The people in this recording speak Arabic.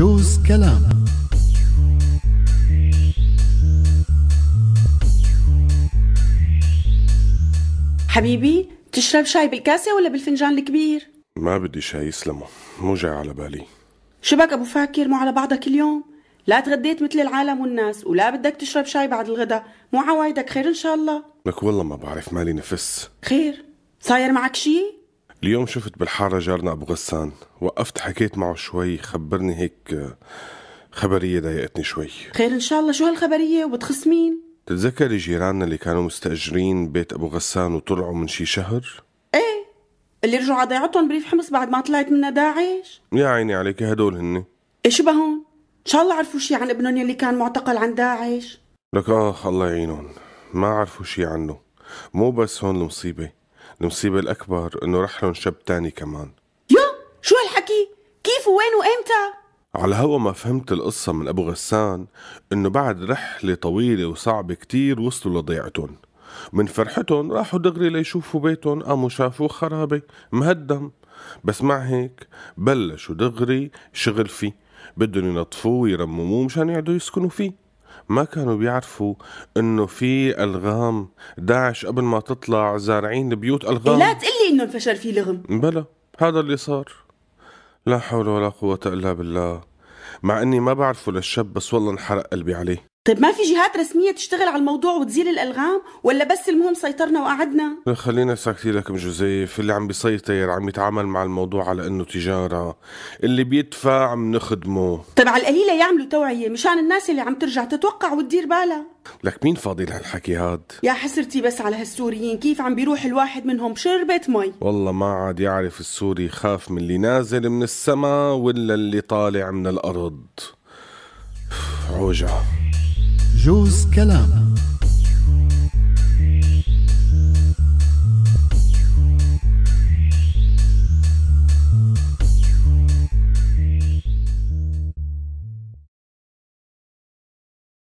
بجوز كلام حبيبي تشرب شاي بالكاسة ولا بالفنجان الكبير؟ ما بدي شاي يسلمه مو جاي على بالي شبك أبو فاكر مو على بعضك اليوم لا تغديت مثل العالم والناس ولا بدك تشرب شاي بعد الغداء مو عوايدك خير إن شاء الله لك والله ما بعرف مالي نفس خير صاير معك شي؟ اليوم شفت بالحارة جارنا أبو غسان وقفت حكيت معه شوي خبرني هيك خبرية ضايقتني شوي خير إن شاء الله شو هالخبرية وبتخص مين؟ تتذكري جيراننا اللي كانوا مستأجرين بيت أبو غسان وطلعوا من شي شهر؟ ايه اللي رجعوا على ضيعتهم بريف حمص بعد ما طلعت منها داعش يا عيني عليك هدول هن ايه شو بهون؟ إن شاء الله عرفوا شي عن ابنهم يلي كان معتقل عن داعش لك آخ الله يعينهم ما عرفوا شي عنه مو بس هون المصيبة المصيبة الأكبر إنه رح لهم شب تاني كمان يا شو هالحكي؟ كيف وين وإمتى؟ على هوا ما فهمت القصة من أبو غسان إنه بعد رحلة طويلة وصعبة كتير وصلوا لضيعتهم من فرحتهم راحوا دغري ليشوفوا بيتهم قاموا شافوه خرابة مهدم بس مع هيك بلشوا دغري شغل فيه بدهم ينظفوه ويرمموه مشان يقعدوا يسكنوا فيه ما كانوا بيعرفوا انه في الغام داعش قبل ما تطلع زارعين بيوت الغام لا تقلي انه الفشل في لغم بلا هذا اللي صار لا حول ولا قوة الا بالله مع اني ما بعرفه للشاب بس والله انحرق قلبي عليه طيب ما في جهات رسمية تشتغل على الموضوع وتزيل الألغام ولا بس المهم سيطرنا وقعدنا؟ خلينا ساكتين لك جوزيف اللي عم بيسيطر عم يتعامل مع الموضوع على انه تجارة اللي بيدفع عم نخدمه طيب على القليلة يعملوا توعية مشان الناس اللي عم ترجع تتوقع وتدير بالها لك مين فاضي لهالحكي هاد؟ يا حسرتي بس على هالسوريين كيف عم بيروح الواحد منهم شربة مي والله ما عاد يعرف السوري خاف من اللي نازل من السما ولا اللي طالع من الأرض عوجة Jose Kalam.